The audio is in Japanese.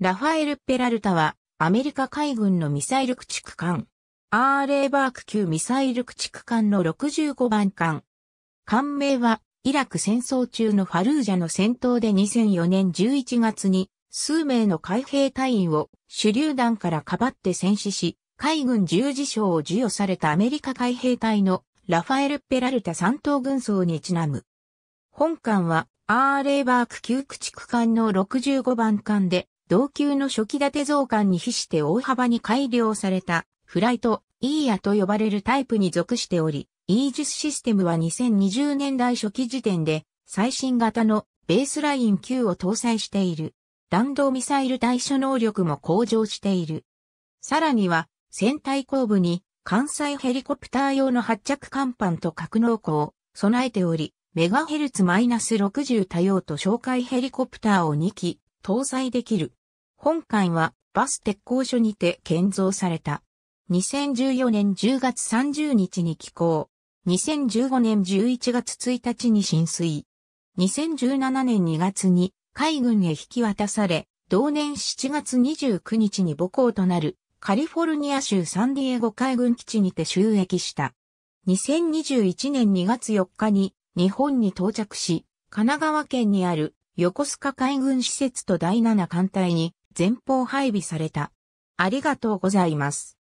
ラファエル・ペラルタは、アメリカ海軍のミサイル駆逐艦。アーレーバーク級ミサイル駆逐艦の65番艦。艦名は、イラク戦争中のファルージャの戦闘で2004年11月に、数名の海兵隊員を手榴弾からかばって戦死し、海軍十字章を授与されたアメリカ海兵隊のラファエル・ペラルタ三等軍曹にちなむ。本艦は、アーレーバーク級駆逐艦の65番艦で、同級の初期立て増刊に比して大幅に改良されたフライト、イーヤと呼ばれるタイプに属しており、イージスシステムは2020年代初期時点で最新型のベースライン9を搭載している。弾道ミサイル対処能力も向上している。さらには、船体後部に関西ヘリコプター用の発着甲板と格納庫を備えており、メガヘルツマイナス -60 多用途哨戒ヘリコプターを2機搭載できる本館はバス鉄工所にて建造された。2014年10月30日に起工。2015年11月1日に浸水。2017年2月に海軍へ引き渡され、同年7月29日に母港となるカリフォルニア州サンディエゴ海軍基地にて収益した。2021年2月4日に日本に到着し、神奈川県にある横須賀海軍施設と第7艦隊に前方配備された。ありがとうございます。